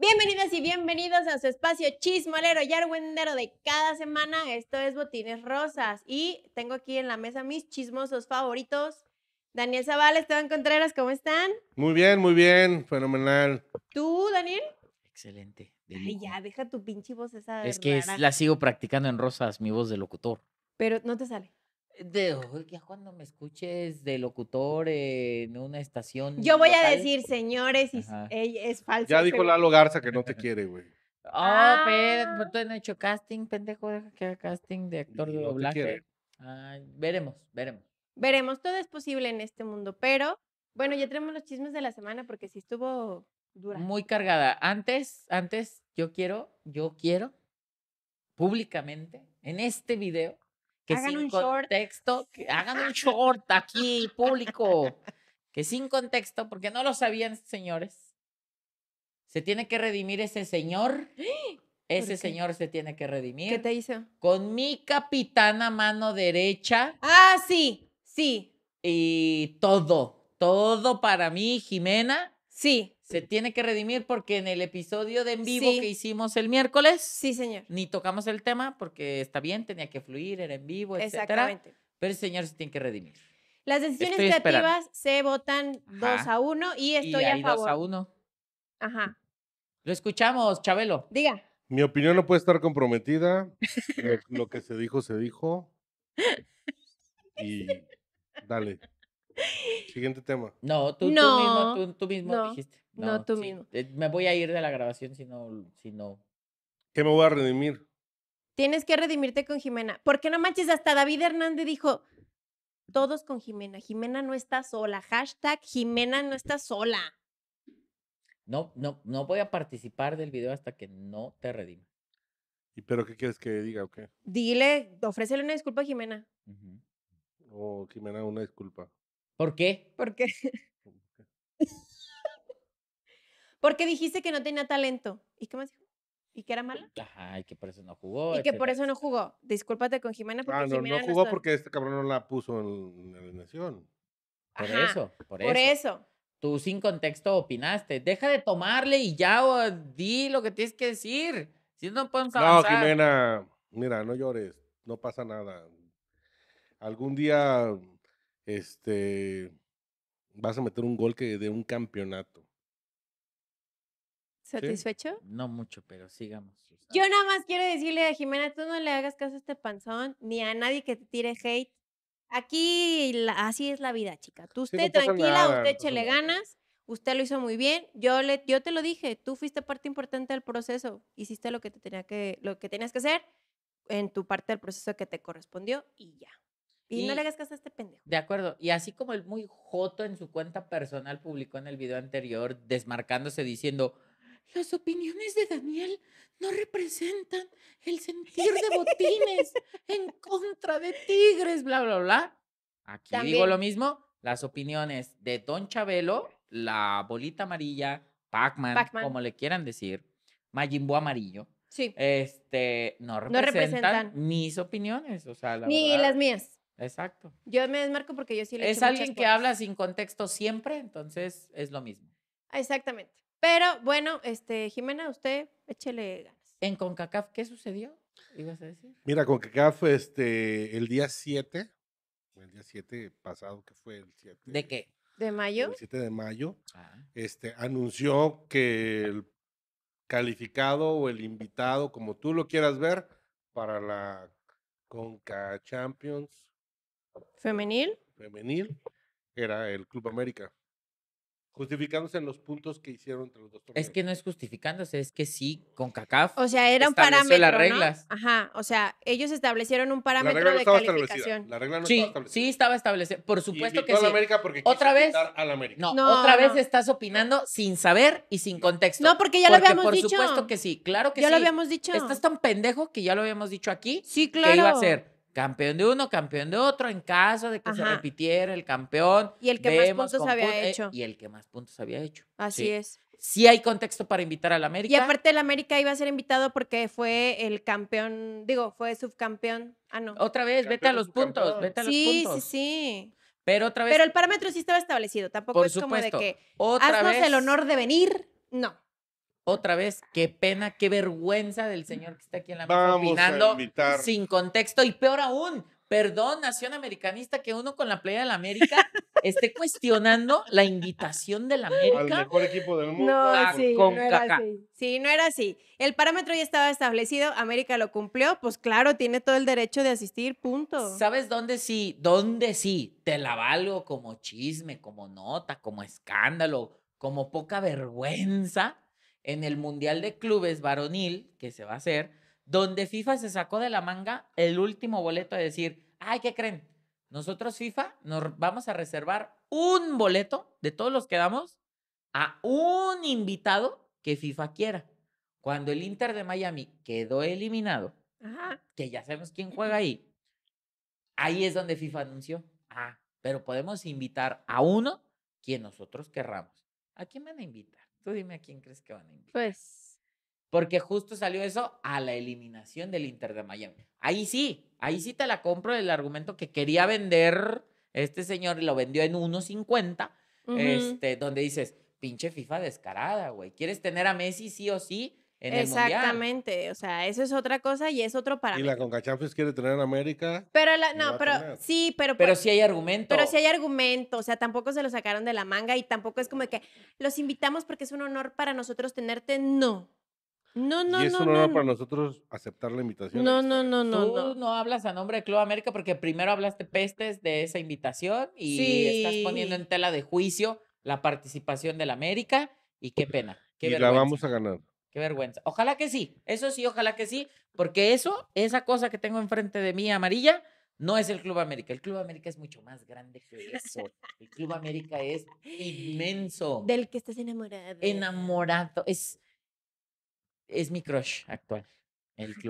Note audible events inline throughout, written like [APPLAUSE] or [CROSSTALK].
Bienvenidas y bienvenidos a su espacio chismolero y argüendero de cada semana. Esto es Botines Rosas y tengo aquí en la mesa mis chismosos favoritos. Daniel Zavala, Esteban Contreras, ¿cómo están? Muy bien, muy bien, fenomenal. ¿Tú, Daniel? Excelente. Ay, ya, deja tu pinche voz esa. Es que la sigo practicando en Rosas, mi voz de locutor. Pero no te sale. De, ya cuando me escuches de locutor en una estación. Yo voy a decir, señores, y, es falso. Ya dijo Lalo Garza que no te quiere, güey. Oh, ah, pero tú no hecho casting, pendejo, que haga casting de actor de doblaje. veremos, veremos. Veremos, todo es posible en este mundo, pero bueno, ya tenemos los chismes de la semana porque sí estuvo dura. Muy cargada. Antes, antes, yo quiero, yo quiero públicamente en este video hagan un short. Que hagan un short aquí, público, que sin contexto, porque no lo sabían, señores. Se tiene que redimir ese señor. Ese señor se tiene que redimir. ¿Qué te hizo? Con mi capitana mano derecha. Ah, sí, sí. Y todo, todo para mí, Jimena. Sí se tiene que redimir porque en el episodio de en vivo que hicimos el miércoles. Sí, señor. Ni tocamos el tema porque está bien, tenía que fluir, era en vivo, etc. Exactamente. Pero el señor se tiene que redimir. Las decisiones creativas se votan dos 2 a uno y estoy a favor. 2 a 1. Ajá. Lo escuchamos, Chabelo. Diga. Mi opinión no puede estar comprometida. Eh, lo que se dijo, se dijo. Y dale. Siguiente tema. No, tú, mismo, dijiste. No, tú mismo. Eh, me voy a ir de la grabación si no, si no. ¿Qué me voy a redimir? Tienes que redimirte con Jimena. ¿Por qué no manches, hasta David Hernández dijo, todos con Jimena. Jimena no está sola. Hashtag Jimena no está sola. No, no, no voy a participar del video hasta que no te redime. ¿Y pero qué quieres que diga o qué? Dile, ofrécele una disculpa a Jimena. O oh, Jimena, una disculpa. ¿Por qué? ¿Por qué? [LAUGHS] Porque dijiste que no tenía talento. ¿Y qué más dijo? ¿Y que era mala? Ajá, y que por eso no jugó. Y que por eso no jugó. Discúlpate con Jimena porque ah, no, Jimena no jugó porque este cabrón no la puso en la alineación. Por eso, por, eso. Tú sin contexto opinaste. Deja de tomarle y ya di lo que tienes que decir. Si no podemos avanzar. No, Jimena, mira, no llores. No pasa nada. Algún día, este, vas a meter un gol que de un campeonato. ¿Satisfecho? No mucho, pero sigamos. Yo nada más quiero decirle a Jimena, tú no le hagas caso a este panzón, ni a nadie que te tire hate. Aquí así es la vida, chica. Tú usted tranquila, usted echele ganas, usted lo hizo muy bien. Yo le, yo te lo dije, tú fuiste parte importante del proceso, hiciste lo que te tenía que, lo que tenías que hacer en tu parte del proceso que te correspondió y ya. y, no le hagas caso a este pendejo. De acuerdo. Y así como el muy joto en su cuenta personal publicó en el video anterior, desmarcándose diciendo, las opiniones de Daniel no representan el sentir de botines en contra de tigres, bla, bla, bla. Aquí digo lo mismo. Las opiniones de Don Chabelo, la bolita amarilla, Pac-Man, como le quieran decir, Majin amarillo. Sí. Este, no representan, mis opiniones, o Ni las mías. Exacto. Yo me desmarco porque yo sí le Es alguien que habla sin contexto siempre, entonces es lo mismo. Exactamente. Pero bueno, este, Jimena, usted échele ganas. ¿En CONCACAF qué sucedió? ¿Ibas a decir? Mira, CONCACAF, este, el día 7, el día 7 pasado, que fue el 7. ¿De qué? ¿De mayo? El 7 de mayo, ah. este, anunció que el calificado o el invitado, como tú lo quieras ver, para la Conca Champions. Femenil. Femenil, era el Club América. Justificándose en los puntos que hicieron entre los dos Es que no es justificándose, es que sí, con CACAF. O sea, era un parámetro. las reglas. Ajá, o sea, ellos establecieron un parámetro de calificación. La regla no estaba establecida. Sí, estaba establecida. Por supuesto y que a sí. América porque ¿Otra vez? A No, no otra vez estás opinando sin saber y sin contexto. No, porque ya lo habíamos dicho. Por supuesto que sí, claro que sí. Ya lo habíamos dicho. Estás tan pendejo que ya lo habíamos dicho aquí. Sí, claro. Que iba a ser Campeón de uno, campeón de otro, en caso de que se repitiera el campeón. Y el que más puntos había eh, hecho. y el que más puntos había hecho. Así es. Sí hay contexto para invitar al América. Y aparte el América iba a ser invitado porque fue el campeón, digo, fue subcampeón. Ah, no. Otra vez, vete a los puntos, vete a los puntos. Sí, sí, sí. Pero otra vez. Pero el parámetro sí estaba establecido, tampoco es como de que haznos el honor de venir. No otra vez, qué pena, qué vergüenza del señor que está aquí en la mesa opinando sin contexto y peor aún, perdón, nación americanista, que uno con la playa de la América esté cuestionando la invitación de la América. Al mejor equipo del mundo. No, ah, no era así. Sí, no era así. El parámetro ya estaba establecido, América lo cumplió, pues claro, tiene todo el derecho de asistir, punto. ¿Sabes dónde sí? ¿Dónde sí? Te la valgo como chisme, como nota, como escándalo, como poca vergüenza en el Mundial de Clubes Varonil, que se va a hacer, donde FIFA se sacó de la manga el último boleto de decir, ay, ¿qué creen? Nosotros FIFA nos vamos a reservar un boleto de todos los que damos a un invitado que FIFA quiera. Cuando el Inter de Miami quedó eliminado, que ya sabemos quién juega ahí, ahí es donde FIFA anunció, ah, pero podemos invitar a uno quien nosotros querramos. ¿A quién van a invitar? Tú dime a quién crees que van a invitar. Pues. Porque justo salió eso a la eliminación del Inter de Miami. Ahí sí, ahí sí te la compro el argumento que quería vender este señor y lo vendió en 1.50, este, donde dices, pinche FIFA descarada, güey. ¿Quieres tener a Messi sí o sí? Exactamente, o sea, eso es otra cosa y es otro para Y la CONCACHAMPIONS quiere tener en América. Pero la, no, pero sí, pero Pero sí hay argumento. Pero sí hay argumento, o sea, tampoco se lo sacaron de la manga y tampoco es como que los invitamos porque es un honor para nosotros tenerte, no. No, no, no. Y es un honor para nosotros aceptar la invitación. No, no, no, no. Tú no, hablas a nombre de Club América porque primero hablaste pestes de esa invitación y estás poniendo en tela de juicio la participación del América y qué pena. y la vamos a ganar. Qué vergüenza. Ojalá que sí. Eso sí, ojalá que sí. Porque eso, esa cosa que tengo enfrente de mí amarilla, no es el Club América. El Club América es mucho más grande que eso. El Club América es inmenso. Del que estás enamorado. Enamorado. Es, es mi crush actual.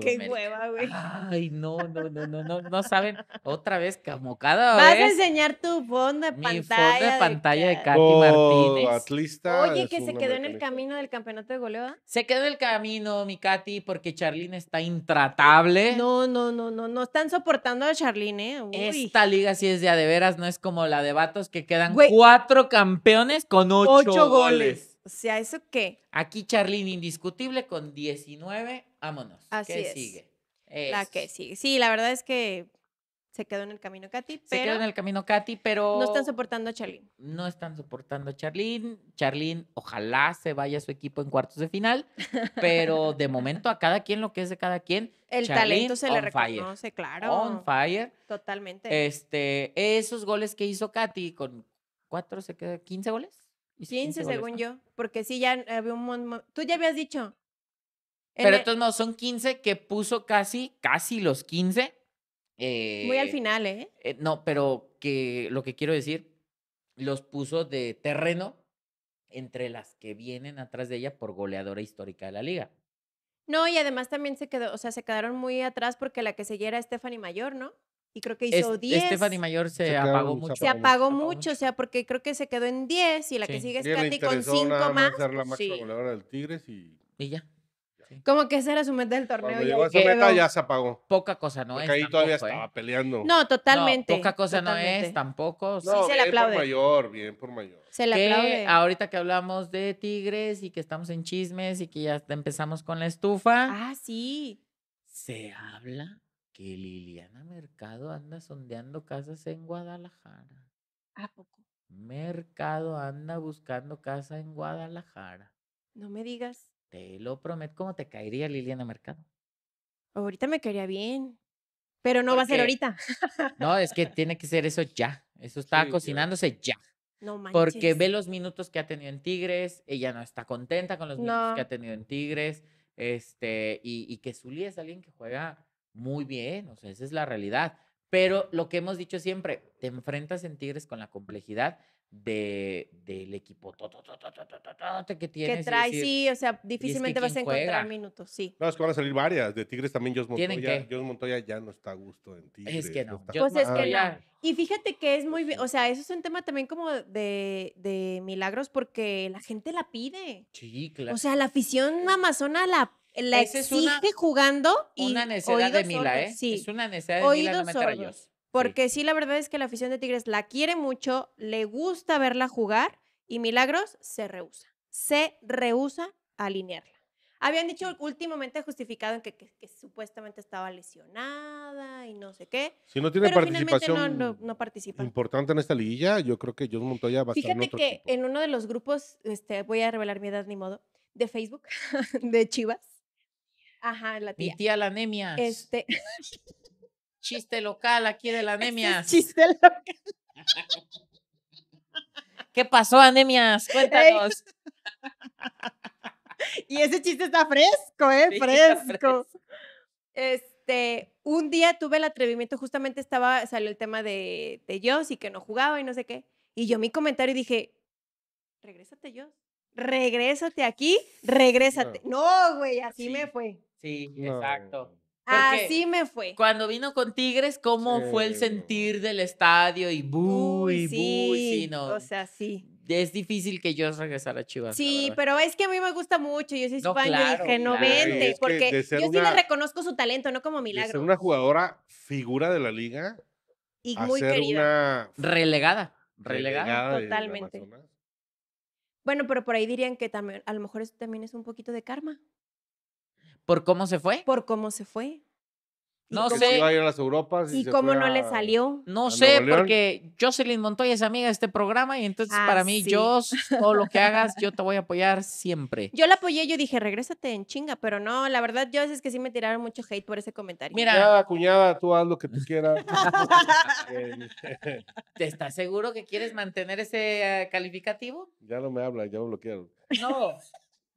Qué hueva, güey. Ay, no, no, no, no, no, no saben. [LAUGHS] Otra vez, como cada Vas vez. Vas a enseñar tu fondo de pantalla. Mi fondo de pantalla de, Katy oh, Martínez. Oye, que se quedó en el camino del campeonato de goleo. Se quedó en el camino, mi Katy, porque Charlene está intratable. No, no, no, no, no están soportando a Charlene, eh. Esta liga sí es de a de veras, no es como la de vatos que quedan cuatro campeones con ocho, goles. goles. O sea, ¿eso qué? Aquí Charlene indiscutible con 19, vámonos. Así ¿Qué es. sigue? La que sigue. Sí, la verdad es que se quedó en el camino Katy, pero... Se quedó en el camino Katy, pero... No están soportando a Charlene. No están soportando a Charlene. Charlene, ojalá se vaya a su equipo en cuartos de final, pero de momento a cada quien lo que es de cada quien. El talento se le reconoce, claro. On fire. Totalmente. Este, esos goles que hizo Katy con cuatro, se quedó, 15 goles. 15, según yo, porque sí, ya había un montón. Tú ya habías dicho. Pero e entonces, no, son 15 que puso casi, casi los 15. Eh, Muy al eh, final, ¿eh? ¿eh? No, pero que lo que quiero decir, los puso de terreno entre las que vienen atrás de ella por goleadora histórica de la liga. No, y además también se quedó, o sea, se quedaron muy atrás porque la que seguía era Stephanie Mayor, ¿no? y creo que hizo 10. Stephanie Mayor se, apagó mucho. Se apagó mucho, o sea, porque creo que se quedó en 10 y la que sigue es Candy con 5 más. y... ya. Como que esa era su meta del torneo. Cuando llegó a su meta ya se apagó. Poca cosa no porque es. ahí todavía ¿eh? estaba peleando. No, totalmente. poca cosa no es tampoco. sí, se le aplaude. Bien por mayor, bien por mayor. Se la aplaude. Ahorita que hablamos de Tigres y que estamos en chismes y que ya empezamos con la estufa. Ah, sí. Se habla que Liliana Mercado anda sondeando casas en Guadalajara. ¿A poco? Mercado anda buscando casa en Guadalajara. No me digas. Te lo prometo. ¿Cómo te caería Liliana Mercado? Ahorita me caería bien. Pero no va a ser ahorita. [LAUGHS] No, es que tiene que ser eso ya. Eso está cocinándose ya. No manches. Porque ve los minutos que ha tenido en Tigres, ella no está contenta con los minutos que ha tenido en Tigres, este, y, que Zuli es alguien que juega muy bien, o sea, esa es la realidad. Pero lo que hemos dicho siempre, te enfrentas en Tigres con la complejidad de, del equipo que trae, sí, o sea, difícilmente vas a encontrar minutos, sí. No, es que van a salir varias. De Tigres también Jos Montoya. Montoya ya no está a gusto en Tigres. Es que no. pues es que Y fíjate que es pues muy, o sea, eso es un tema también como de, de milagros porque la gente la pide. Sí, claro. O sea, la afición eh. amazona la la Esa exige jugando y una necesidad de Mila, ¿eh? Es una necesidad de oídos Mila, Porque sí. la verdad es que la afición de Tigres la quiere mucho, le gusta verla jugar y Milagros se rehúsa. Se rehúsa alinearla. Habían dicho últimamente justificado en que, supuestamente estaba lesionada y no sé qué. Si no tiene participación no, participa. importante en esta liguilla, yo creo que John Montoya ya bastante. Fíjate que en uno de los grupos, este, voy a revelar mi edad ni modo, de Facebook, [LAUGHS] de Chivas, Ajá, la tía. Mi tía la anemia. Este. Chiste local aquí de la [LAUGHS] anemia. chiste local. ¿Qué pasó, anemias? Cuéntanos. [LAUGHS] Y ese chiste está fresco, ¿eh? fresco. Este, un día tuve el atrevimiento, justamente estaba, salió el tema de, de Joss y que no jugaba y no sé qué. Y yo mi comentario dije, regrésate Joss, regrésate aquí, regrésate. No, güey, así me fue. Sí, exacto. Así me fue. Cuando vino con Tigres, ¿cómo fue el sentir del estadio? Y bu, sí, no. O sea, sí. Es difícil que yo regresara a Chivas. Sí, pero es que a mí me gusta mucho. Yo soy no porque yo sí le reconozco su talento, no como milagro. Es una jugadora figura de la liga. Y muy querida. Una... Relegada. Relegada. Totalmente. Bueno, pero por ahí dirían que también, a lo mejor eso también es un poquito de karma. ¿Por cómo se fue? Por cómo se fue. No sé. y, cómo no le salió. No sé, porque Jocelyn Montoya es amiga de este programa y entonces ah, para mí, yo, todo lo que hagas, yo te voy a [LAUGHS] apoyar siempre. Yo la apoyé, yo dije, regrésate en chinga, pero no, la verdad, yo es que sí me tiraron mucho hate por ese comentario. Mira, cuñada, tú haz lo que tú quieras. [LAUGHS] [LAUGHS] ¿Te estás seguro que quieres mantener ese eh, calificativo? Ya no me habla, ya lo bloquearon. No.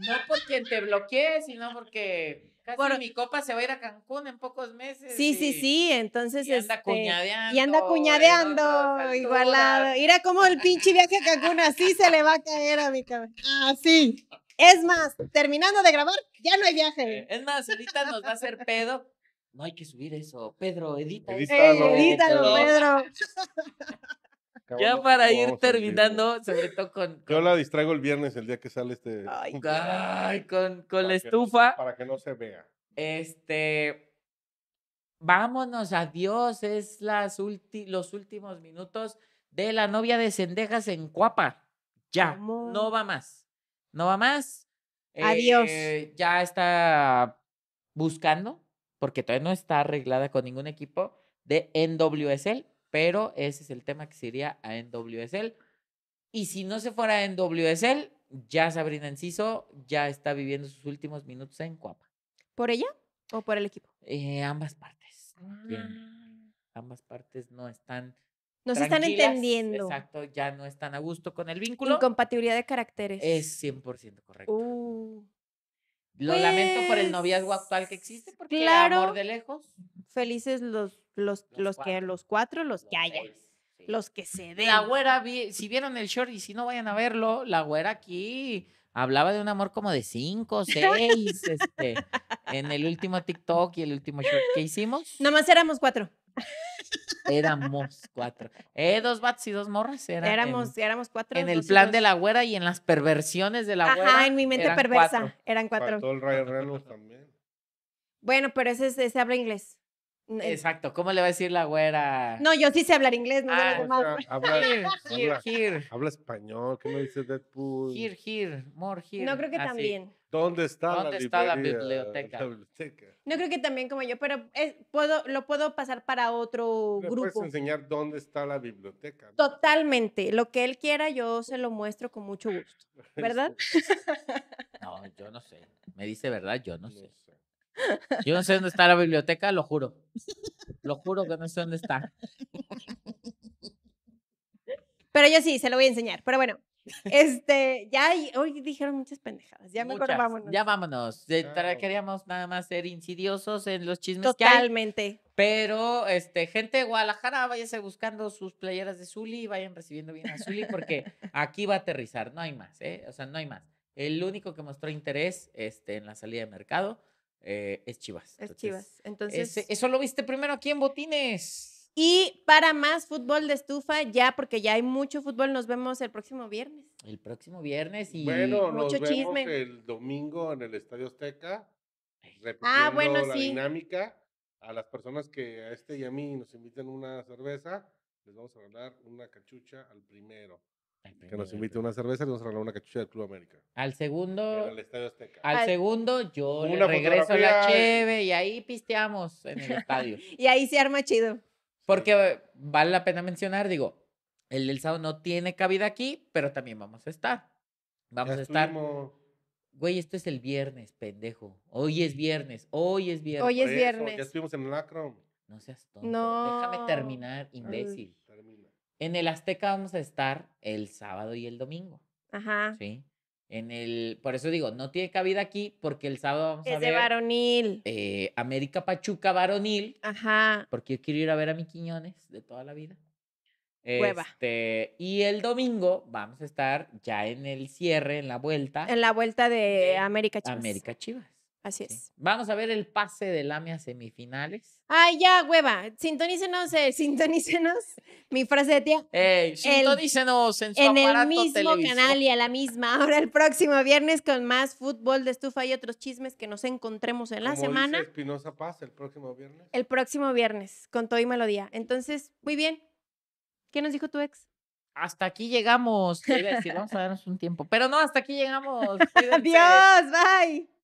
No por quien te bloqueé, sino porque casi mi copa se va a ir a Cancún en pocos meses. Sí, sí, sí. Entonces. Y anda este, cuñadeando. Y anda cuñadeando, igualado. Mira cómo el pinche viaje a Cancún así se le va a caer a mi cabeza. Así. Ah, es más, terminando de grabar, ya no hay viaje. Es más, ahorita nos va a hacer pedo no hay que subir eso. Pedro, edita. edítalo Pedro. [LAUGHS] ya para ir terminando, sobre todo con, con, Yo la distraigo el viernes, el día que sale este... Ay, con, con la estufa. para que no se vea. Este... Vámonos, adiós, es las los últimos minutos de la novia de Cendejas en Cuapa. Ya, no va más. No va más. Adiós. Eh, ya está buscando, porque todavía no está arreglada con ningún equipo de NWSL pero ese es el tema que sería iría a NWSL. Y si no se fuera a NWSL, ya Sabrina Enciso ya está viviendo sus últimos minutos en Cuapa. ¿Por ella o por el equipo? Eh, ambas partes. Ah. Ambas partes no están. No se están entendiendo. Exacto, ya no están a gusto con el vínculo. Incompatibilidad de caracteres. Es 100% correcto. Uh. Lo lamento por el noviazgo actual que pues, existe, porque amor de lejos. Felices los los, los, que, los cuatro, los, que haya. Los que se den. La güera, si vieron el short y si no vayan a verlo, la güera aquí hablaba de un amor como de cinco, seis, este, en el último TikTok y el último short que hicimos. Nomás éramos cuatro. Éramos cuatro. Eh, dos bats y dos morras. éramos, éramos cuatro. En el plan de la güera y en las perversiones de la güera. Ajá, en mi mente perversa. Eran cuatro. Todo el también. Bueno, pero ese, se habla inglés. Exacto, ¿cómo le va a decir la güera? No, yo sí sé hablar inglés, no habla, español, ¿qué dice Deadpool? Here, here, more here. No creo que también. ¿Dónde está, la, biblioteca? No creo que también como yo, pero puedo, lo puedo pasar para otro grupo. Puedes enseñar dónde está la biblioteca. Totalmente, lo que él quiera yo se lo muestro con mucho gusto, [LAUGHS] ¿verdad? [LAUGHS] no, yo no sé. Me dice verdad, yo no, sé. Yo no sé dónde está la biblioteca, lo juro. Lo juro que no sé dónde está. Pero yo sí, se lo voy a enseñar. Pero bueno, este, ya hoy dijeron muchas pendejadas. Ya vámonos. Ya vámonos. Queríamos nada más ser insidiosos en los chismes Totalmente. pero, este, gente de Guadalajara, váyase buscando sus playeras de Zuli y vayan recibiendo bien a Zuli porque aquí va a aterrizar. No hay más, ¿eh? O sea, no hay más. El único que mostró interés este, en la salida de mercado eh, es Chivas. Es Chivas. Entonces. eso lo viste primero aquí en Botines. Y para más fútbol de estufa, ya, porque ya hay mucho fútbol, nos vemos el próximo viernes. El próximo viernes y bueno, mucho nos chisme. Vemos el domingo en el Estadio Azteca. Ah, Repitiendo la dinámica. A las personas que a este y a mí nos inviten una cerveza, les vamos a dar una cachucha al primero que nos invite una cerveza y nos regaló una cachucha del Club América. Al segundo. Al, segundo, yo le regreso la cheve y ahí pisteamos en el estadio. [LAUGHS] y ahí se arma chido. Porque eh, vale la pena mencionar, digo, el del sábado no tiene cabida aquí, pero también vamos a estar. Vamos a estar. Güey, esto es el viernes, pendejo. Hoy es viernes, hoy es viernes. Hoy es viernes. ya estuvimos en el acro. No seas tonto. No. Déjame terminar, imbécil. En el Azteca vamos a estar el sábado y el domingo. Ajá. Sí. En el, por eso digo, no tiene cabida aquí porque el sábado vamos a ver. Es de varonil. Eh, América Pachuca varonil. Ajá. Porque yo quiero ir a ver a mi Quiñones de toda la vida. Hueva. Este, y el domingo vamos a estar ya en el cierre, en la vuelta. En la vuelta de América Chivas. América Chivas. Así es. Vamos a ver el pase de Lamia semifinales. Ay, ya, hueva. Sintonícenos, eh, sintonícenos. [LAUGHS] Mi frase de tía. Ey, sintonícenos en su En el mismo canal y a la misma Ahora el próximo viernes con más fútbol de estufa y otros chismes que nos encontremos en la semana. Espinosa Paz el próximo viernes. El próximo viernes, con todo y melodía. Entonces, muy bien. ¿Qué nos dijo tu ex? hasta aquí llegamos. vamos a darnos un tiempo. Pero no, hasta aquí llegamos. [LAUGHS] Adiós, bye.